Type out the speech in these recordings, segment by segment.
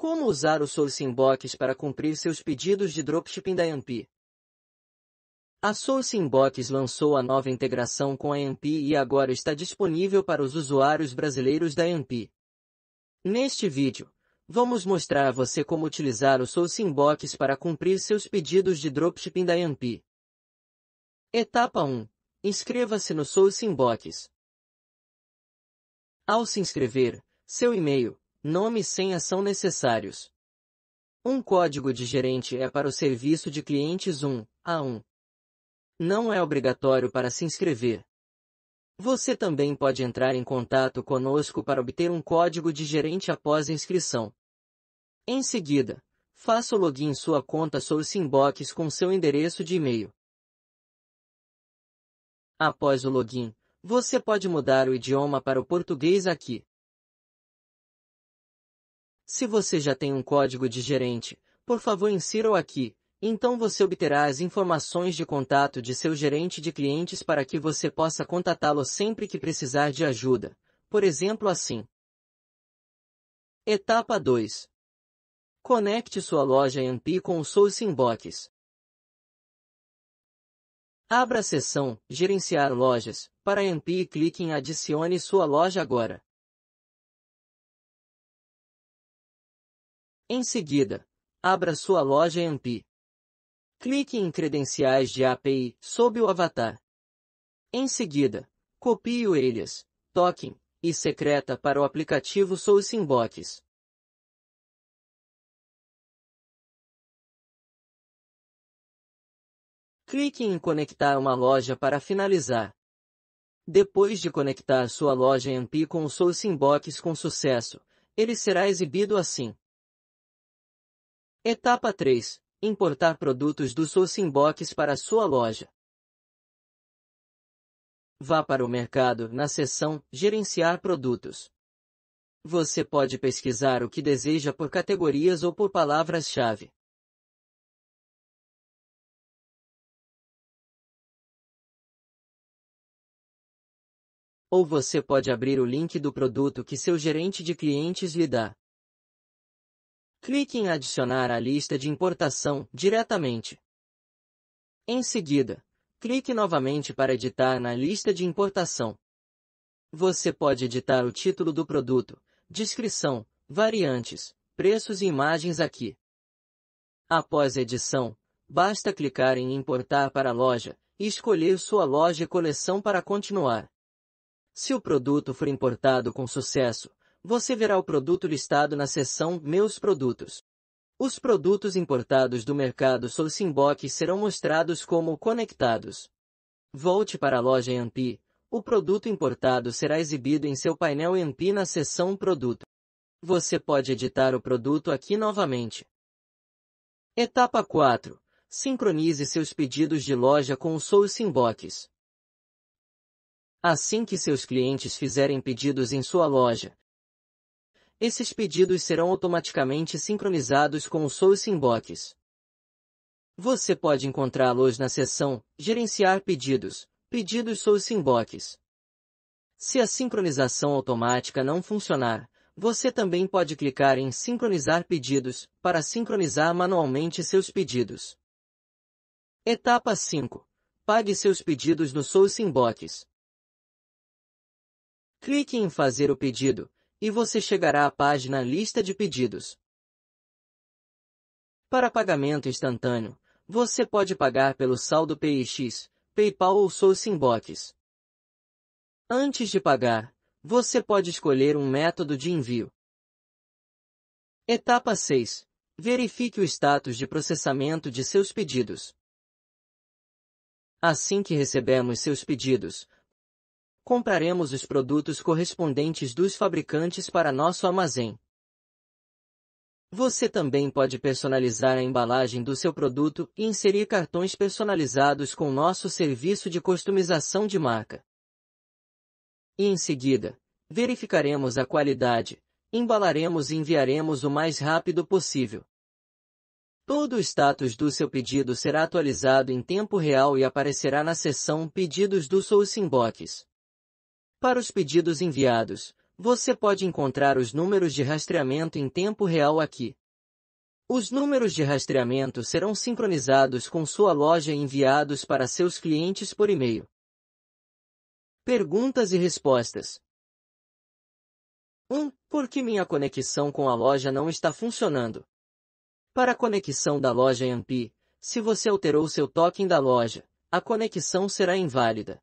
Como usar o Sourcing para cumprir seus pedidos de dropshipping da AMP? A Sourcing lançou a nova integração com a AMP e agora está disponível para os usuários brasileiros da AMP. Neste vídeo, vamos mostrar a você como utilizar o Sourcing para cumprir seus pedidos de dropshipping da AMP. Etapa 1. Inscreva-se no Sourcing Ao se inscrever, seu e-mail, Nome e senha são necessários. Um código de gerente é para o serviço de clientes 1 a 1. Não é obrigatório para se inscrever. Você também pode entrar em contato conosco para obter um código de gerente após a inscrição. Em seguida, faça o login em sua conta Source Simbox com seu endereço de e-mail. Após o login, você pode mudar o idioma para o português aqui. Se você já tem um código de gerente, por favor insira-o aqui, então você obterá as informações de contato de seu gerente de clientes para que você possa contatá-lo sempre que precisar de ajuda, por exemplo assim. Etapa 2. Conecte sua loja AMP com o Souls Inbox. Abra a seção Gerenciar lojas para AMP e clique em Adicione sua loja agora. Em seguida, abra sua loja AMP. Clique em Credenciais de API sob o avatar. Em seguida, copie o elias, token, e secreta para o aplicativo Soul Clique em Conectar uma loja para finalizar. Depois de conectar sua loja AMP com o Soul com sucesso, ele será exibido assim. Etapa 3. Importar produtos do Socinbox para sua loja. Vá para o mercado na seção Gerenciar produtos. Você pode pesquisar o que deseja por categorias ou por palavras-chave. Ou você pode abrir o link do produto que seu gerente de clientes lhe dá. Clique em Adicionar à lista de importação diretamente. Em seguida, clique novamente para editar na lista de importação. Você pode editar o título do produto, descrição, variantes, preços e imagens aqui. Após a edição, basta clicar em Importar para a loja e escolher sua loja e coleção para continuar. Se o produto for importado com sucesso, você verá o produto listado na seção Meus Produtos. Os produtos importados do mercado Solsimboc serão mostrados como conectados. Volte para a loja Empi. O produto importado será exibido em seu painel Empi na seção Produto. Você pode editar o produto aqui novamente. Etapa 4. Sincronize seus pedidos de loja com o Solsimbox. Assim que seus clientes fizerem pedidos em sua loja, esses pedidos serão automaticamente sincronizados com o Source Inbox. Você pode encontrá-los na seção Gerenciar pedidos, Pedidos Source Inbox. Se a sincronização automática não funcionar, você também pode clicar em Sincronizar pedidos para sincronizar manualmente seus pedidos. Etapa 5. Pague seus pedidos no Source Inbox. Clique em Fazer o pedido e você chegará à página Lista de pedidos. Para pagamento instantâneo, você pode pagar pelo saldo PX, PayPal ou SoulSimbox. Antes de pagar, você pode escolher um método de envio. Etapa 6. Verifique o status de processamento de seus pedidos. Assim que recebemos seus pedidos, compraremos os produtos correspondentes dos fabricantes para nosso armazém. Você também pode personalizar a embalagem do seu produto e inserir cartões personalizados com nosso serviço de customização de marca. E em seguida, verificaremos a qualidade, embalaremos e enviaremos o mais rápido possível. Todo o status do seu pedido será atualizado em tempo real e aparecerá na seção Pedidos do Sousinbox. Para os pedidos enviados, você pode encontrar os números de rastreamento em tempo real aqui. Os números de rastreamento serão sincronizados com sua loja e enviados para seus clientes por e-mail. Perguntas e respostas. 1. por que minha conexão com a loja não está funcionando? Para a conexão da loja AMP, se você alterou seu token da loja, a conexão será inválida.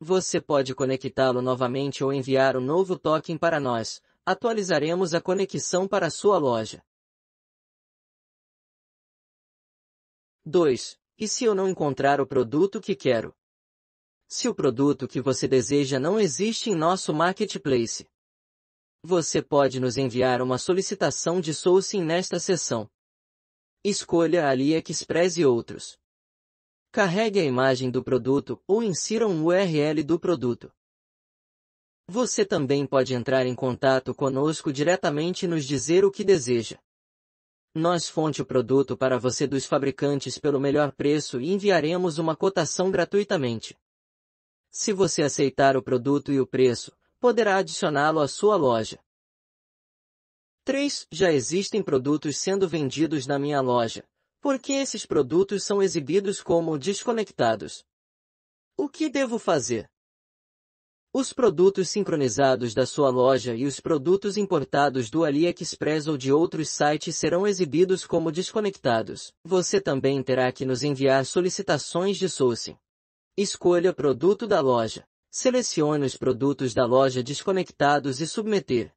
Você pode conectá-lo novamente ou enviar um novo token para nós. Atualizaremos a conexão para sua loja. 2. E se eu não encontrar o produto que quero? Se o produto que você deseja não existe em nosso marketplace, você pode nos enviar uma solicitação de sourcing nesta seção. Escolha a Aliexpress e outros. Carregue a imagem do produto ou insira um URL do produto. Você também pode entrar em contato conosco diretamente e nos dizer o que deseja. Nós fonte o produto para você dos fabricantes pelo melhor preço e enviaremos uma cotação gratuitamente. Se você aceitar o produto e o preço, poderá adicioná-lo à sua loja. 3. Já existem produtos sendo vendidos na minha loja, por que esses produtos são exibidos como desconectados? O que devo fazer? Os produtos sincronizados da sua loja e os produtos importados do AliExpress ou de outros sites serão exibidos como desconectados. Você também terá que nos enviar solicitações de sourcing. Escolha produto da loja. Selecione os produtos da loja desconectados e submeter.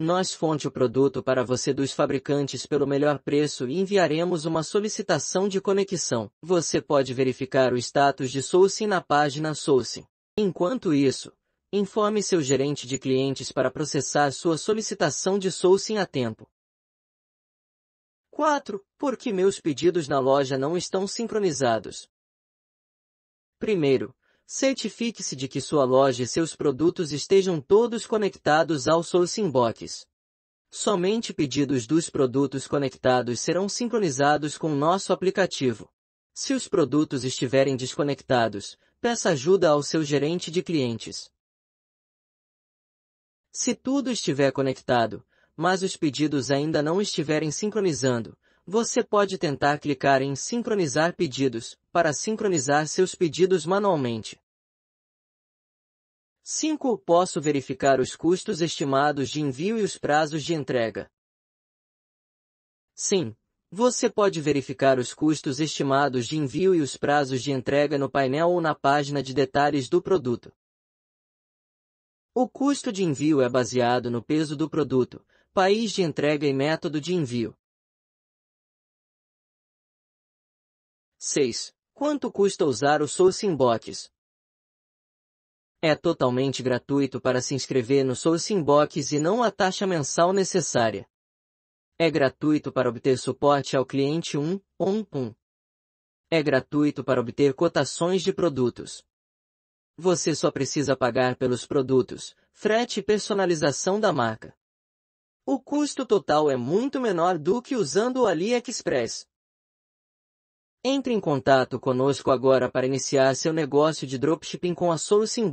Nós fonte o produto para você dos fabricantes pelo melhor preço e enviaremos uma solicitação de conexão. Você pode verificar o status de Sourcing na página Sourcing. Enquanto isso, informe seu gerente de clientes para processar sua solicitação de Sourcing a tempo. 4. Por que meus pedidos na loja não estão sincronizados? Primeiro, certifique-se de que sua loja e seus produtos estejam todos conectados ao Sourcing Box. Somente pedidos dos produtos conectados serão sincronizados com nosso aplicativo. Se os produtos estiverem desconectados, peça ajuda ao seu gerente de clientes. Se tudo estiver conectado, mas os pedidos ainda não estiverem sincronizando, você pode tentar clicar em Sincronizar pedidos, para sincronizar seus pedidos manualmente. 5. Posso verificar os custos estimados de envio e os prazos de entrega. Sim, você pode verificar os custos estimados de envio e os prazos de entrega no painel ou na página de detalhes do produto. O custo de envio é baseado no peso do produto, país de entrega e método de envio. 6. Quanto custa usar o Box? É totalmente gratuito para se inscrever no Box e não a taxa mensal necessária. É gratuito para obter suporte ao cliente 1. É gratuito para obter cotações de produtos. Você só precisa pagar pelos produtos, frete e personalização da marca. O custo total é muito menor do que usando o AliExpress. Entre em contato conosco agora para iniciar seu negócio de dropshipping com a Solution